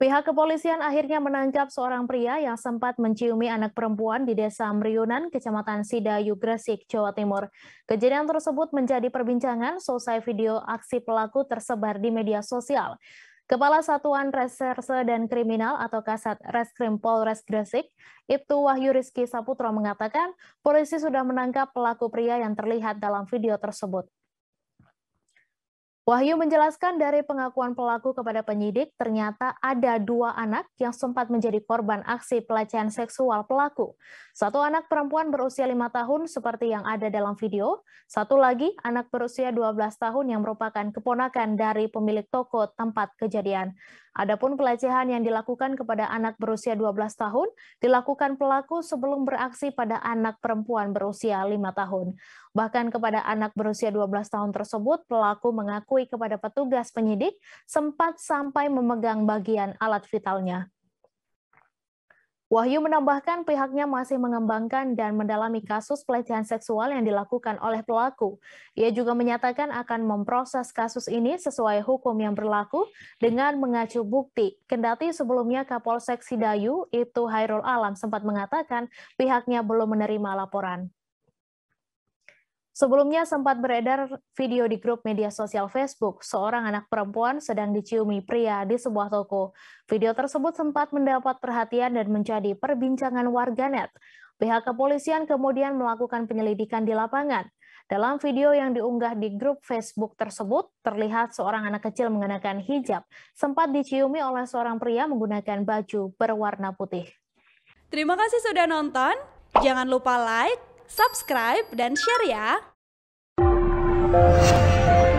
Pihak kepolisian akhirnya menangkap seorang pria yang sempat menciumi anak perempuan di Desa Meriunan, Kecamatan Sidayu, Gresik, Jawa Timur. Kejadian tersebut menjadi perbincangan selesai video aksi pelaku tersebar di media sosial. Kepala Satuan Reserse dan Kriminal atau Kasat Reskrim Polres Gresik, Ibtu Wahyu Rizki Saputra mengatakan, polisi sudah menangkap pelaku pria yang terlihat dalam video tersebut. Wahyu menjelaskan dari pengakuan pelaku kepada penyidik, ternyata ada dua anak yang sempat menjadi korban aksi pelecehan seksual pelaku. Satu anak perempuan berusia lima tahun seperti yang ada dalam video, satu lagi anak berusia 12 tahun yang merupakan keponakan dari pemilik toko tempat kejadian. Adapun pelecehan yang dilakukan kepada anak berusia 12 tahun dilakukan pelaku sebelum beraksi pada anak perempuan berusia 5 tahun. Bahkan kepada anak berusia 12 tahun tersebut, pelaku mengakui kepada petugas penyidik sempat sampai memegang bagian alat vitalnya. Wahyu menambahkan pihaknya masih mengembangkan dan mendalami kasus pelecehan seksual yang dilakukan oleh pelaku. Ia juga menyatakan akan memproses kasus ini sesuai hukum yang berlaku dengan mengacu bukti. Kendati sebelumnya Kapolsek Sidayu, itu Hairul Alam sempat mengatakan pihaknya belum menerima laporan. Sebelumnya sempat beredar video di grup media sosial Facebook, seorang anak perempuan sedang diciumi pria di sebuah toko. Video tersebut sempat mendapat perhatian dan menjadi perbincangan warganet. Pihak kepolisian kemudian melakukan penyelidikan di lapangan. Dalam video yang diunggah di grup Facebook tersebut, terlihat seorang anak kecil mengenakan hijab, sempat diciumi oleh seorang pria menggunakan baju berwarna putih. Terima kasih sudah nonton, jangan lupa like, subscribe, dan share ya! Thank you.